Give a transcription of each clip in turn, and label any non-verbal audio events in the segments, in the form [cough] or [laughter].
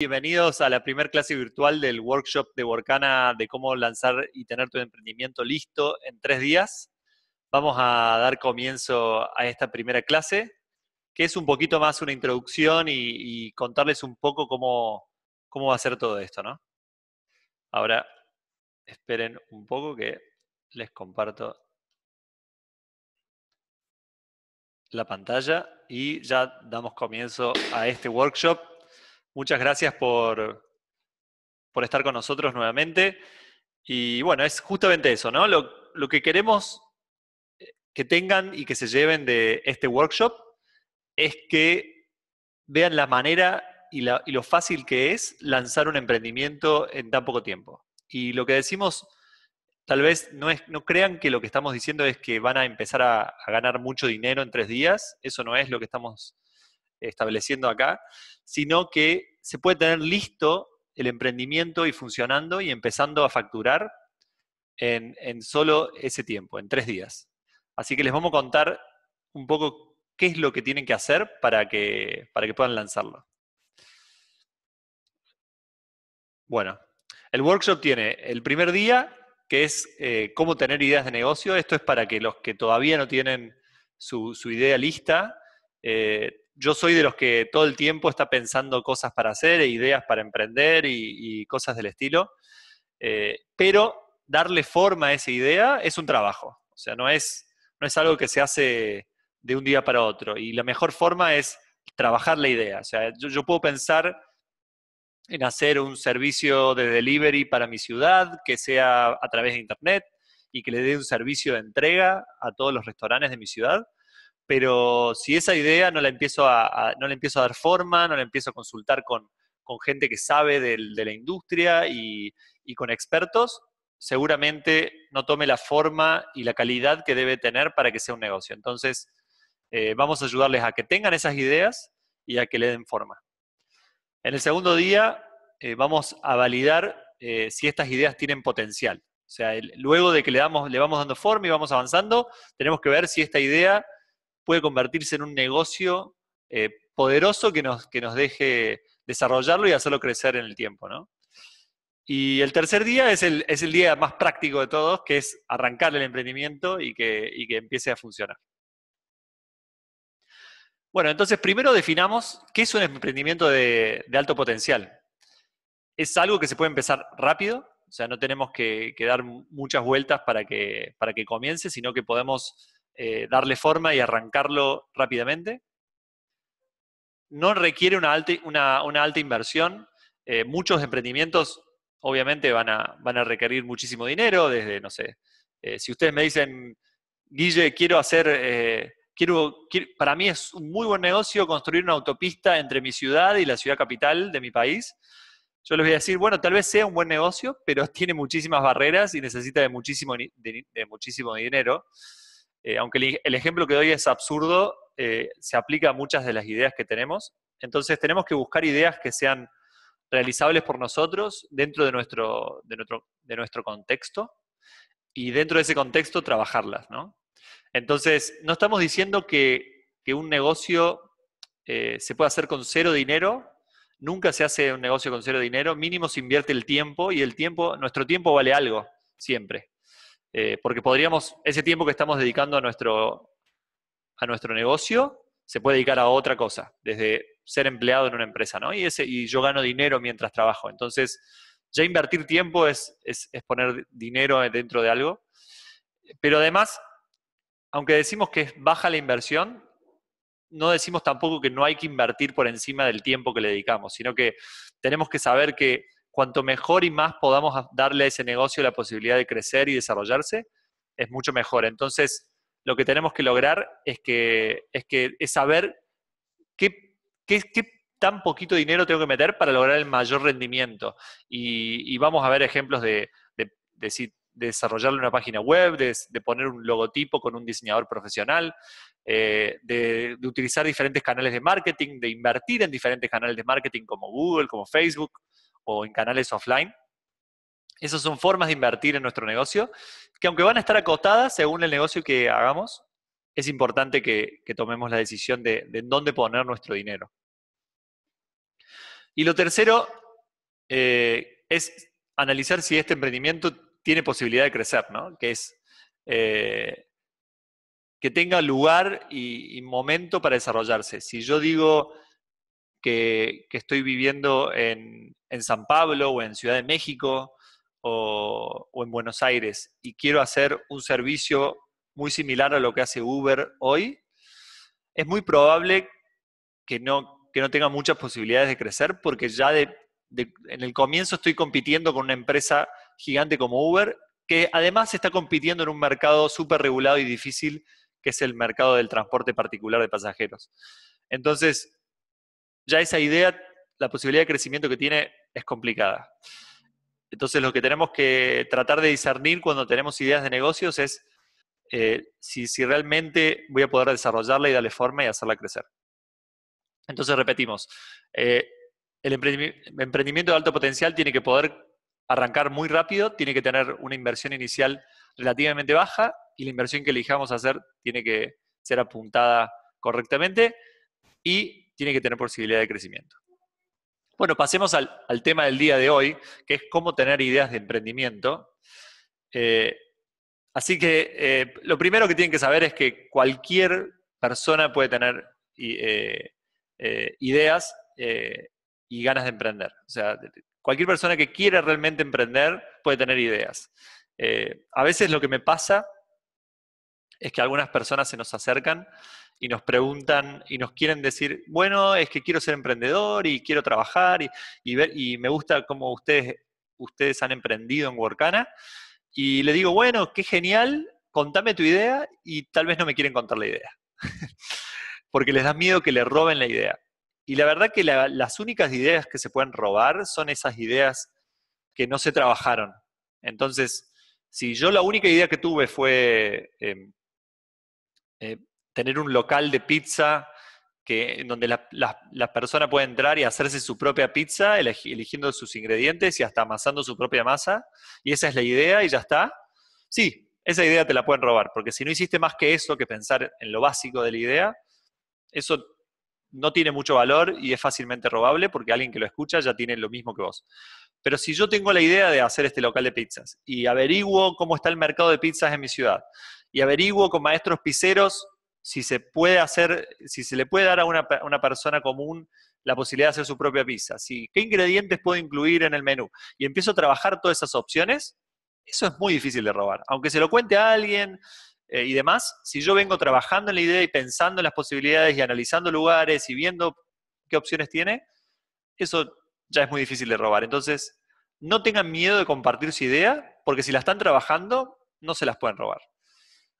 Bienvenidos a la primera clase virtual del workshop de Workana de cómo lanzar y tener tu emprendimiento listo en tres días. Vamos a dar comienzo a esta primera clase, que es un poquito más una introducción y, contarles un poco cómo, cómo va a ser todo esto, ¿no? Ahora, esperen un poco que les comparto la pantalla y ya damos comienzo a este workshop Muchas gracias por, estar con nosotros nuevamente. Y bueno, es justamente eso, ¿no? Lo, que queremos eh, que tengan y que se lleven de este workshop es que vean la manera y, lo fácil que es lanzar un emprendimiento en tan poco tiempo. Y lo que decimos, tal vez no, es, no crean que lo que estamos diciendo es que van a empezar a, a ganar mucho dinero en tres días, eso no es lo que estamos estableciendo acá, sino que se puede tener listo el emprendimiento y funcionando y empezando a facturar en, solo ese tiempo, en tres días. Así que les vamos a contar un poco qué es lo que tienen que hacer para que, para que puedan lanzarlo. Bueno, el workshop tiene el primer día, que es eh, cómo tener ideas de negocio. Esto es para que los que todavía no tienen su, idea lista, eh, yo soy de los que todo el tiempo está pensando cosas para hacer, e ideas para emprender y, cosas del estilo, eh, pero darle forma a esa idea es un trabajo, o sea, no es, no es algo que se hace de un día para otro, y la mejor forma es trabajar la idea, o sea, yo puedo pensar en hacer un servicio de delivery para mi ciudad, que sea a través de Internet y que le dé un servicio de entrega a todos los restaurantes de mi ciudad pero si esa idea no la empiezo a, dar forma, no la empiezo a consultar con, gente que sabe de la industria y, con expertos, seguramente no tome la forma y la calidad que debe tener para que sea un negocio. Entonces, eh, vamos a ayudarles a que tengan esas ideas y a que le den forma. En el segundo día, eh, vamos a validar eh, si estas ideas tienen potencial. O sea, luego de que le, damos, le vamos dando forma y vamos avanzando, tenemos que ver si esta idea puede convertirse en un negocio eh, poderoso que nos, que nos deje desarrollarlo y hacerlo crecer en el tiempo, ¿no? Y el tercer día es el, día más práctico de todos, que es arrancar el emprendimiento y que, empiece a funcionar. Bueno, entonces primero definamos qué es un emprendimiento de, alto potencial. Es algo que se puede empezar rápido, o sea, no tenemos que, dar muchas vueltas para que, para que comience, sino que podemos eh, darle forma y arrancarlo rápidamente. No requiere una alta, inversión. Eh, muchos emprendimientos obviamente van a, requerir muchísimo dinero, desde, no sé, eh, si ustedes me dicen, Guille, quiero hacer, quiero, para mí es un muy buen negocio construir una autopista entre mi ciudad y la ciudad capital de mi país. Yo les voy a decir, bueno, tal vez sea un buen negocio, pero [laughs] tiene muchísimas barreras y necesita de muchísimo, de muchísimo dinero. Eh, aunque el, ejemplo que doy es absurdo, eh, se aplica a muchas de las ideas que tenemos. Entonces tenemos que buscar ideas que sean realizables por nosotros dentro de nuestro, contexto y dentro de ese contexto trabajarlas. ¿no? Entonces, no estamos diciendo que, un negocio eh, se pueda hacer con cero dinero, nunca se hace un negocio con cero dinero, mínimo se invierte el tiempo y el tiempo, nuestro tiempo vale algo, siempre. Eh, porque podríamos, ese tiempo que estamos dedicando a nuestro, a nuestro negocio, se puede dedicar a otra cosa, desde ser empleado en una empresa, ¿no? Y, ese, y yo gano dinero mientras trabajo. Entonces, ya invertir tiempo es, es poner dinero dentro de algo. Pero además, aunque decimos que es baja la inversión, no decimos tampoco que no hay que invertir por encima del tiempo que le dedicamos, sino que tenemos que saber que cuanto mejor y más podamos darle a ese negocio la posibilidad de crecer y desarrollarse, es mucho mejor. Entonces, lo que tenemos que lograr es que es, que, saber qué, tan poquito dinero tengo que meter para lograr el mayor rendimiento. Y, vamos a ver ejemplos de, de, desarrollarle una página web, de, poner un logotipo con un diseñador profesional, eh, de, utilizar diferentes canales de marketing, de invertir en diferentes canales de marketing como Google, como Facebook, o en canales offline. Esas son formas de invertir en nuestro negocio, que aunque van a estar acotadas según el negocio que hagamos, es importante que, tomemos la decisión de, en dónde poner nuestro dinero. Y lo tercero eh, es analizar si este emprendimiento tiene posibilidad de crecer, ¿no? Que es eh, que tenga lugar y, momento para desarrollarse. Si yo digo, que, estoy viviendo en, San Pablo o en Ciudad de México o, en Buenos Aires y quiero hacer un servicio muy similar a lo que hace Uber hoy, es muy probable que no, que no tenga muchas posibilidades de crecer porque ya de, en el comienzo estoy compitiendo con una empresa gigante como Uber, que además está compitiendo en un mercado súper regulado y difícil, que es el mercado del transporte particular de pasajeros. Entonces, ya esa idea, la posibilidad de crecimiento que tiene es complicada. Entonces, lo que tenemos que tratar de discernir cuando tenemos ideas de negocios es eh, si, realmente voy a poder desarrollarla y darle forma y hacerla crecer. Entonces, repetimos, eh, el emprendimiento de alto potencial tiene que poder arrancar muy rápido, tiene que tener una inversión inicial relativamente baja y la inversión que elijamos hacer tiene que ser apuntada correctamente y tiene que tener posibilidad de crecimiento. Bueno, pasemos al, tema del día de hoy, que es cómo tener ideas de emprendimiento. Eh, así que eh, lo primero que tienen que saber es que cualquier persona puede tener eh, ideas y ganas de emprender. O sea, cualquier persona que quiera realmente emprender puede tener ideas. a veces lo que me pasa es que algunas personas se nos acercan y nos preguntan y nos quieren decir, bueno, es que quiero ser emprendedor y quiero trabajar y, ver, y me gusta cómo ustedes, ustedes han emprendido en Workana. Y le digo, bueno, qué genial, contame tu idea y tal vez no me quieren contar la idea, [laughs] porque les da miedo que le roben la idea. Y la verdad que las únicas ideas que se pueden robar son esas ideas que no se trabajaron. Entonces, si yo la única idea que tuve fue... Em, eh, tener un local de pizza que, donde las la, persona personas entrar y hacerse su propia pizza, eligiendo sus ingredientes y hasta amasando su propia masa. Y esa es la idea y ya está. Sí, esa idea te la pueden robar, porque si no hiciste más que eso, que pensar en lo básico de la idea, eso no tiene mucho valor y es fácilmente robable porque alguien que lo escucha ya tiene lo mismo que vos. Pero si yo tengo la idea de hacer este local de pizzas y averiguo cómo está el mercado de pizzas en mi ciudad y averiguo con maestros pizzeros si se puede hacer, si se le puede dar a una, persona común la posibilidad de hacer su propia pizza, si, qué ingredientes puedo incluir en el menú, y empiezo a trabajar todas esas opciones, eso es muy difícil de robar. Aunque se lo cuente a alguien eh, y demás, si yo vengo trabajando en la idea y pensando en las posibilidades y analizando lugares y viendo qué opciones tiene, eso ya es muy difícil de robar. Entonces, no tengan miedo de compartir su idea, porque si la están trabajando, no se las pueden robar.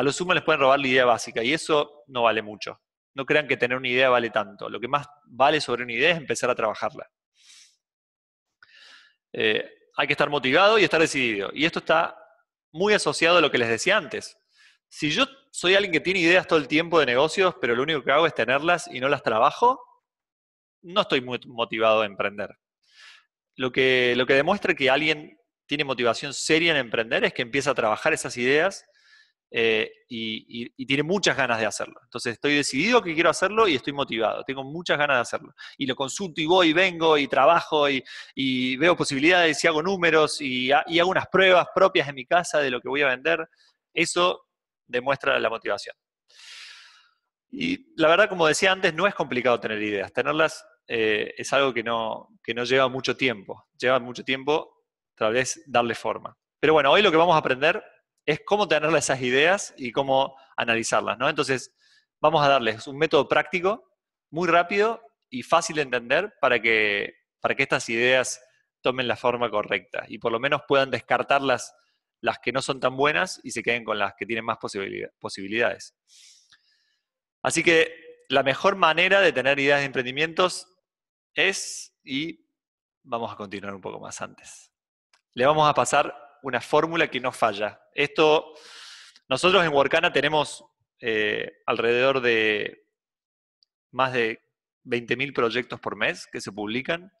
A lo sumo les pueden robar la idea básica y eso no vale mucho. No crean que tener una idea vale tanto. Lo que más vale sobre una idea es empezar a trabajarla. Eh, hay que estar motivado y estar decidido. Y esto está muy asociado a lo que les decía antes. Si yo soy alguien que tiene ideas todo el tiempo de negocios, pero lo único que hago es tenerlas y no las trabajo, no estoy muy motivado a emprender. Lo que, lo que demuestra que alguien tiene motivación seria en emprender es que empieza a trabajar esas ideas eh, y, tiene muchas ganas de hacerlo. Entonces estoy decidido que quiero hacerlo y estoy motivado, tengo muchas ganas de hacerlo. Y lo consulto y voy y vengo y trabajo y, veo posibilidades y hago números y, hago unas pruebas propias en mi casa de lo que voy a vender. Eso demuestra la motivación. Y la verdad, como decía antes, no es complicado tener ideas. Tenerlas eh, es algo que no, que no lleva mucho tiempo. Lleva mucho tiempo tal vez darle forma. Pero bueno, hoy lo que vamos a aprender es cómo tener esas ideas y cómo analizarlas, ¿no? Entonces, vamos a darles un método práctico, muy rápido y fácil de entender para que, para que estas ideas tomen la forma correcta y por lo menos puedan descartar las, que no son tan buenas y se queden con las que tienen más posibilidades. Así que la mejor manera de tener ideas de emprendimientos es, y vamos a continuar un poco más antes, le vamos a pasar una fórmula que no falla. Esto, nosotros en Workana tenemos eh, alrededor de más de 20.000 proyectos por mes que se publican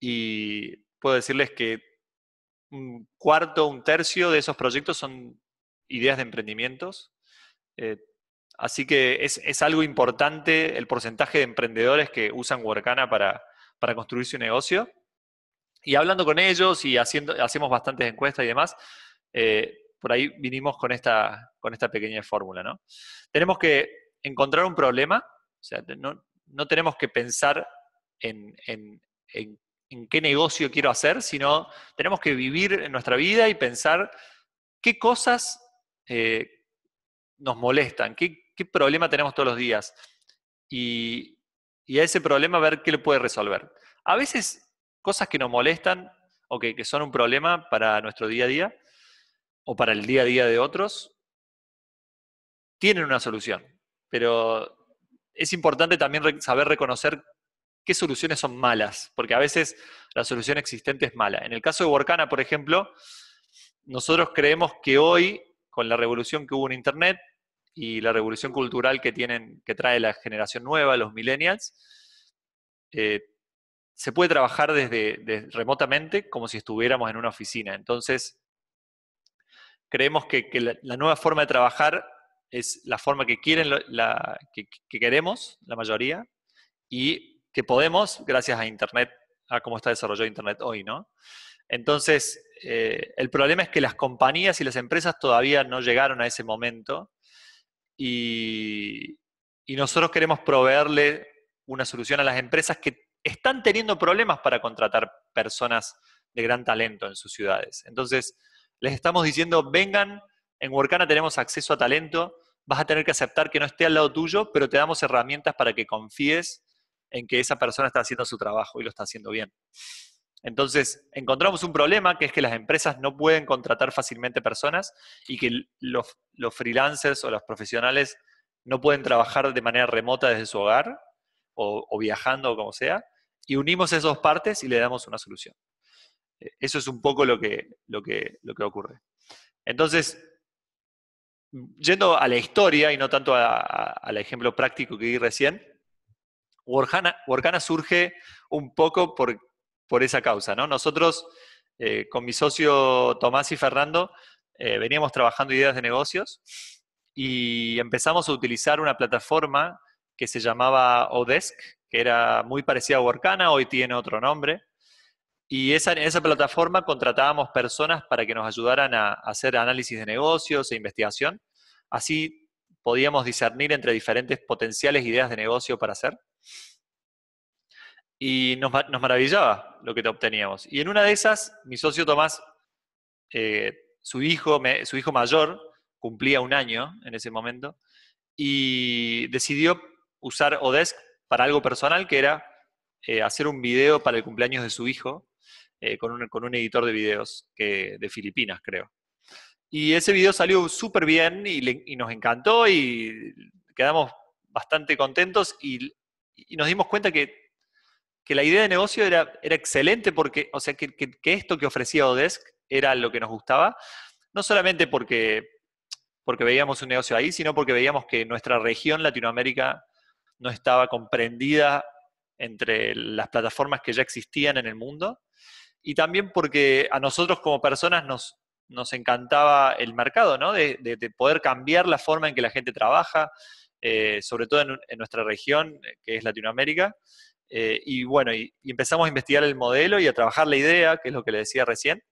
y puedo decirles que un cuarto, un tercio de esos proyectos son ideas de emprendimientos. Eh, así que es, algo importante el porcentaje de emprendedores que usan Workana para, para construir su negocio. Y hablando con ellos y haciendo, hacemos bastantes encuestas y demás, eh, por ahí vinimos con esta, con esta pequeña fórmula, ¿no? Tenemos que encontrar un problema, o sea, no, tenemos que pensar en, qué negocio quiero hacer, sino tenemos que vivir en nuestra vida y pensar qué cosas eh, nos molestan, qué, problema tenemos todos los días. Y, y, a ese problema ver qué lo puede resolver. A veces cosas que nos molestan o que, son un problema para nuestro día a día o para el día a día de otros, tienen una solución. Pero es importante también saber reconocer qué soluciones son malas, porque a veces la solución existente es mala. En el caso de Workana, por ejemplo, nosotros creemos que hoy, con la revolución que hubo en Internet y la revolución cultural que, tienen, que trae la generación nueva, los millennials, eh, se puede trabajar desde, remotamente como si estuviéramos en una oficina. Entonces, creemos que, la, nueva forma de trabajar es la forma que quieren, la, que, queremos, la mayoría, y que podemos gracias a Internet, a cómo está desarrollado Internet hoy, ¿no? Entonces, eh, el problema es que las compañías y las empresas todavía no llegaron a ese momento y, y nosotros queremos proveerle una solución a las empresas que están teniendo problemas para contratar personas de gran talento en sus ciudades. Entonces, les estamos diciendo, vengan, en Workana tenemos acceso a talento, vas a tener que aceptar que no esté al lado tuyo, pero te damos herramientas para que confíes en que esa persona está haciendo su trabajo y lo está haciendo bien. Entonces, encontramos un problema que es que las empresas no pueden contratar fácilmente personas y que los, freelancers o los profesionales no pueden trabajar de manera remota desde su hogar o, o viajando o como sea, y unimos esas dos partes y le damos una solución. Eh, eso es un poco lo que, lo que, lo que ocurre. Entonces, yendo a la historia y no tanto al ejemplo práctico que di recién, Workana, surge un poco por, por esa causa. ¿no? Nosotros, eh, con mi socio Tomás y Fernando, eh, veníamos trabajando ideas de negocios y empezamos a utilizar una plataforma que se llamaba Odesk, era muy parecida a Workana, hoy tiene otro nombre. Y esa, en esa plataforma contratábamos personas para que nos ayudaran a, hacer análisis de negocios e investigación. Así podíamos discernir entre diferentes potenciales ideas de negocio para hacer. Y nos, maravillaba lo que obteníamos. Y en una de esas, mi socio Tomás, eh, su, hijo, su hijo mayor, cumplía un año en ese momento, y decidió usar Odesk para algo personal, que era eh, hacer un video para el cumpleaños de su hijo eh, con, un, editor de videos de Filipinas, creo. Y ese video salió súper bien y, nos encantó y quedamos bastante contentos y, nos dimos cuenta que, la idea de negocio era, era excelente porque, o sea, que, esto que ofrecía Odesk era lo que nos gustaba, no solamente porque, porque veíamos un negocio ahí, sino porque veíamos que nuestra región Latinoamérica no estaba comprendida entre las plataformas que ya existían en el mundo y también porque a nosotros como personas nos, encantaba el mercado, ¿no? De, poder cambiar la forma en que la gente trabaja, eh, sobre todo en, nuestra región, que es Latinoamérica. Eh, y bueno, y, empezamos a investigar el modelo y a trabajar la idea, que es lo que le decía recién,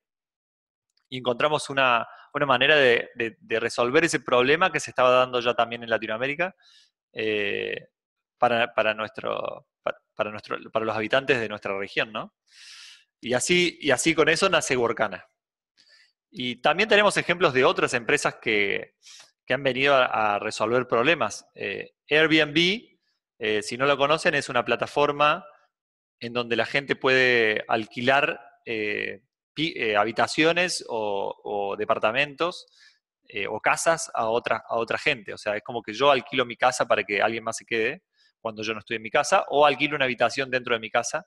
y encontramos una, manera de, resolver ese problema que se estaba dando ya también en Latinoamérica. Eh, para, nuestro, para, nuestro, para los habitantes de nuestra región, ¿no? Y así, y así con eso nace Workana. Y también tenemos ejemplos de otras empresas que, han venido a, resolver problemas. Eh, Airbnb, eh, si no lo conocen, es una plataforma en donde la gente puede alquilar eh, habitaciones o, o departamentos o casas a otra, a otra gente. O sea, es como que yo alquilo mi casa para que alguien más se quede cuando yo no estoy en mi casa, o alquilo una habitación dentro de mi casa.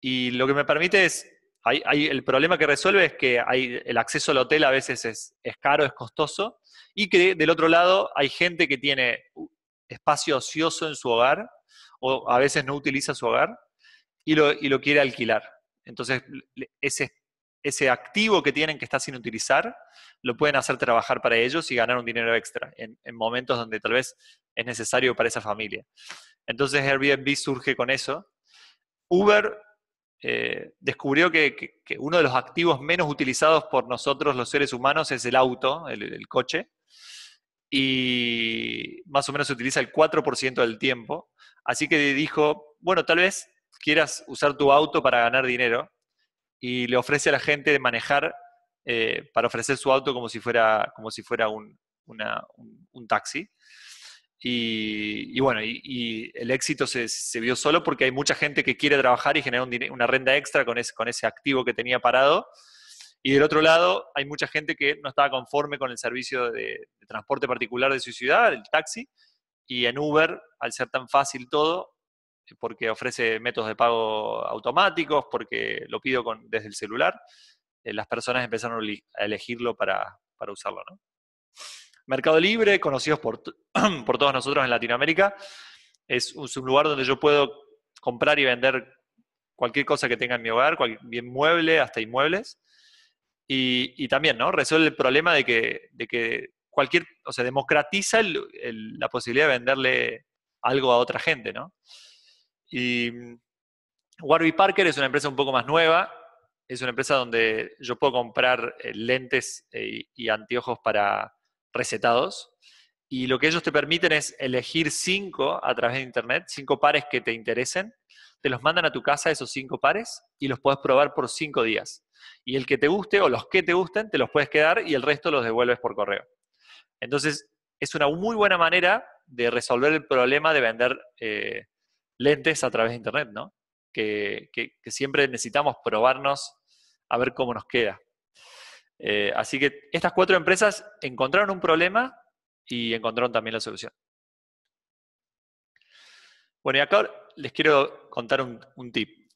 Y lo que me permite es, el problema que resuelve es que el acceso al hotel a veces es, caro, es costoso, y que del otro lado hay gente que tiene espacio ocioso en su hogar, o a veces no utiliza su hogar, y lo, y lo quiere alquilar. Entonces, ese ese activo que tienen que está sin utilizar, lo pueden hacer trabajar para ellos y ganar un dinero extra en, momentos donde tal vez es necesario para esa familia. Entonces Airbnb surge con eso. Uber eh, descubrió que, uno de los activos menos utilizados por nosotros los seres humanos es el auto, el, el coche, y más o menos se utiliza el 4% del tiempo. Así que dijo, bueno, tal vez quieras usar tu auto para ganar dinero, y le ofrece a la gente de manejar eh, para ofrecer su auto como si fuera, como si fuera un, taxi. Y, bueno, y, el éxito se, vio solo porque hay mucha gente que quiere trabajar y generar una renta extra con ese, con ese activo que tenía parado. Y del otro lado, hay mucha gente que no estaba conforme con el servicio de transporte particular de su ciudad, el taxi, y en Uber, al ser tan fácil todo, porque ofrece métodos de pago automáticos, porque lo pido desde el celular, eh, las personas empezaron a elegirlo para, para usarlo. ¿no? Mercado Libre, conocidos por, [clears throat] por, todos nosotros en Latinoamérica, es un, lugar donde yo puedo comprar y vender cualquier cosa que tenga en mi hogar, bien mueble, hasta inmuebles. Y, también, ¿no? Resuelve el problema de que, de que cualquier, o sea, democratiza la posibilidad de venderle algo a otra gente, ¿no? Y Warby Parker es una empresa un poco más nueva, es una empresa donde yo puedo comprar eh, lentes eh, y anteojos para recetados. Y lo que ellos te permiten es elegir cinco a través de internet, cinco pares que te interesen. Te los mandan a tu casa esos cinco pares y los puedes probar por cinco días. Y el que te guste o los que te gusten te los puedes quedar y el resto los devuelves por correo. Entonces, es una muy buena manera de resolver el problema de vender eh, lentes a través de Internet, ¿no? Que, siempre necesitamos probarnos a ver cómo nos queda. Eh, así que estas cuatro empresas encontraron un problema y encontraron también la solución. Bueno, y acá les quiero contar un, tip.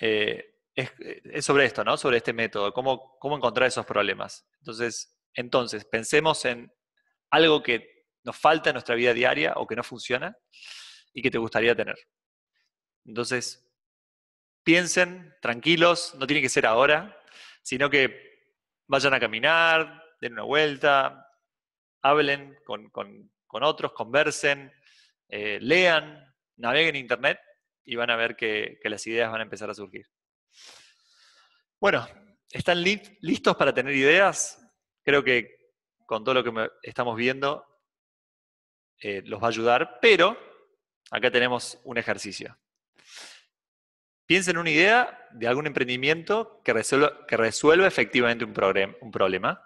Eh, es, sobre esto, ¿no? Sobre este método, cómo, cómo encontrar esos problemas. Entonces, entonces, pensemos en algo que nos falta en nuestra vida diaria o que no funciona y que te gustaría tener. Entonces, piensen tranquilos, no tiene que ser ahora, sino que vayan a caminar, den una vuelta, hablen con, otros, conversen, eh, lean, naveguen en Internet y van a ver que, las ideas van a empezar a surgir. Bueno, ¿están listos para tener ideas? Creo que con todo lo que estamos viendo eh, los va a ayudar, pero Acá tenemos un ejercicio. Piensen en una idea de algún emprendimiento que resuelva, efectivamente un, problema.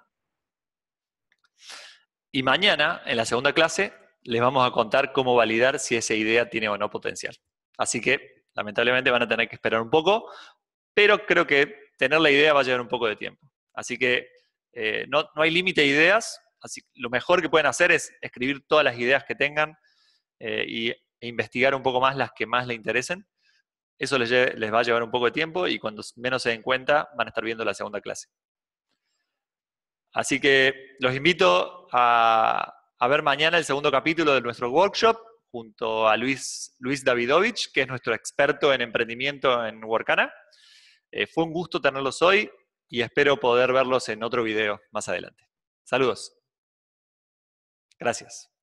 Y mañana, en la segunda clase, les vamos a contar cómo validar si esa idea tiene o no potencial. Así que, lamentablemente, van a tener que esperar un poco, pero creo que tener la idea va a llevar un poco de tiempo. Así que eh, no, hay límite a ideas, así lo mejor que pueden hacer es escribir todas las ideas que tengan eh, y e investigar un poco más las que más le interesen. Eso les, va a llevar un poco de tiempo y cuando menos se den cuenta van a estar viendo la segunda clase. Así que los invito a, ver mañana el segundo capítulo de nuestro workshop junto a Luis, Davidovich, que es nuestro experto en emprendimiento en Workana. Eh, fue un gusto tenerlos hoy y espero poder verlos en otro video más adelante. Saludos. Gracias.